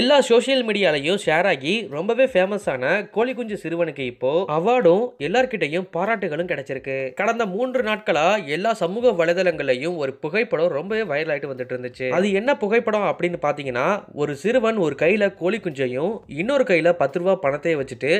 எல்லா social மீடியாலையும் share ஆகி ரொம்பவே ஃபேமஸான கோழிக்குஞ்சு சிறுவனுக்கு இப்போ அவார்டும் எல்லார்கிட்டையும் பாராட்டுகளும் கிடைச்சிருக்கு கடந்த மூன்று நாட்களா எல்லா சமூக வலைதளங்களையும் ஒரு புகைப்படம் ரொம்பவே வைரல் ஆயிட்டு வந்துட்டு இருந்துச்சு அது என்ன புகைப்படம் அப்படின்னு பாத்தீங்கன்னா ஒரு சிறுவன் ஒரு கையில கோழிக்குஞ்சையும் இன்னொரு கையில பத்து ரூபா பணத்தையும் வச்சுட்டு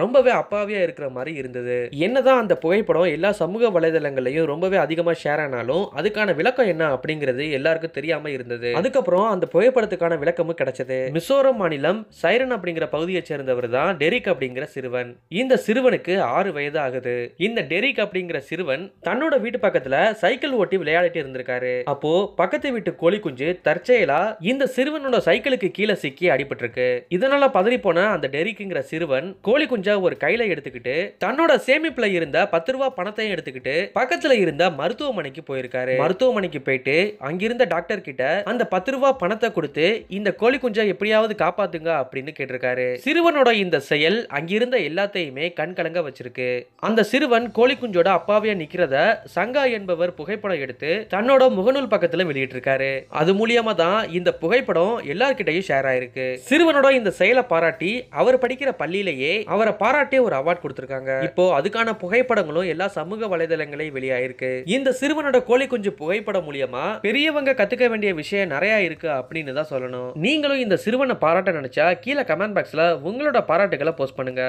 ரொம்பவே அப்பாவியாக இருக்கிற மாதிரி இருந்தது என்னதான் அந்த புகைப்படம் எல்லா சமூக வலைதளங்களையும் ரொம்பவே அதிகமாக ஷேர் ஆனாலும் அதுக்கான விளக்கம் என்ன அப்படிங்கிறது எல்லாருக்கும் தெரியாமல் இருந்தது அதுக்கப்புறம் அந்த புகைப்படத்துக்கான விளக்கமும் கிடைச்சது மிசோரம் மாநிலம் சைரன் அப்படிங்கிற பகுதியை சேர்ந்தவர் தான் டெரிக் அப்படிங்கிற சிறுவன் இந்த சிறுவனுக்கு ஆறு வயது ஆகுது இந்த டெரிக் அப்படிங்கிற சிறுவன் தன்னோட வீட்டு பக்கத்துல சைக்கிள் ஓட்டி விளையாடிட்டு இருந்திருக்காரு அப்போ பக்கத்து வீட்டு கோழி குஞ்சு தற்செயலா இந்த சிறுவனோட சைக்கிளுக்கு கீழே சிக்கி அடிபட்டு இருக்கு இதனால பதறி போன அந்த டெரிக்குங்கிற சிறுவன் கோழி குஞ்சா ஒரு கையில எடுத்துக்கிட்டு தன்னோட சேமிப்புல இருந்த பத்து ரூபா பணத்தையும் எடுத்துக்கிட்டு பக்கத்துல இருந்த மருத்துவமனைக்கு போயிருக்காரு மருத்துவமனைக்கு போயிட்டு அங்கிருந்த டாக்டர் கிட்ட அந்த பத்து ரூபா பணத்தை கொடுத்து இந்த கோழி குஞ்சா எப்படியாவது காப்பாத்துங்க அப்படின்னு கேட்டிருக்காரு சிறுவனோட இந்த செயல் அங்கிருந்த எல்லாத்தையுமே கண்கலங்க வச்சிருக்கு அந்த சிறுவன் கோழி குஞ்சோட அப்பாவே நிக்கிறத சங்கா என்பவர் புகைப்படம் எடுத்து தன்னோட முகநூல் பக்கத்துல வெளியிட்டிருக்காரு அது மூலியமா தான் இந்த புகைப்படம் எல்லார்கிட்டையும் ஷேர் ஆயிருக்கு சிறுவனோட இந்த செயலை பாராட்டி அவர் படிக்கிற பள்ளியிலேயே அவர் அவரை பாராட்டி ஒரு அவார்ட் கொடுத்திருக்காங்க இப்போ அதுக்கான புகைப்படங்களும் எல்லா சமூக வலைதளங்களையும் வெளியாயிருக்கு இந்த சிறுவனோட கோழி குஞ்சு புகைப்படம் மூலியமா பெரியவங்க கத்துக்க வேண்டிய விஷயம் நிறைய இருக்கு அப்படின்னு தான் சொல்லணும் நீங்களும் இந்த சிறுவனை பாராட்ட நினைச்சா கீழே கமெண்ட் பாக்ஸ்ல உங்களோட பாராட்டுகளை போஸ்ட் பண்ணுங்க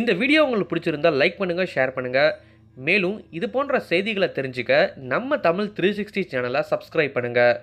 இந்த வீடியோ உங்களுக்கு பிடிச்சிருந்தா லைக் பண்ணுங்க ஷேர் பண்ணுங்க மேலும் இது போன்ற செய்திகளை தெரிஞ்சுக்க நம்ம தமிழ் த்ரீ சிக்ஸ்டி சேனலை சப்ஸ்கிரைப் பண்ணுங்கள்